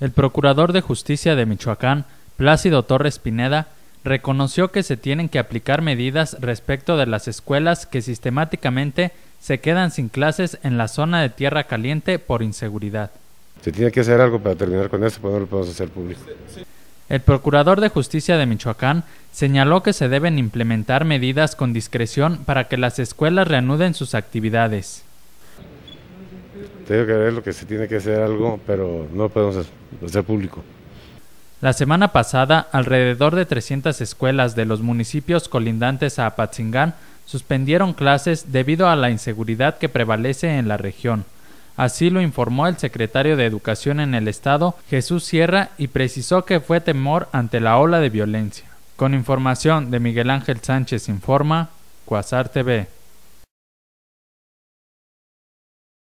El procurador de justicia de Michoacán, Plácido Torres Pineda, reconoció que se tienen que aplicar medidas respecto de las escuelas que sistemáticamente se quedan sin clases en la zona de Tierra Caliente por inseguridad. Se tiene que hacer algo para terminar con esto, podemos hacer público. El procurador de justicia de Michoacán señaló que se deben implementar medidas con discreción para que las escuelas reanuden sus actividades. Tengo que ver lo que se tiene que hacer algo, pero no podemos ser público. La semana pasada, alrededor de 300 escuelas de los municipios colindantes a Apatzingán suspendieron clases debido a la inseguridad que prevalece en la región. Así lo informó el secretario de Educación en el Estado, Jesús Sierra, y precisó que fue temor ante la ola de violencia. Con información de Miguel Ángel Sánchez Informa, Cuasar TV.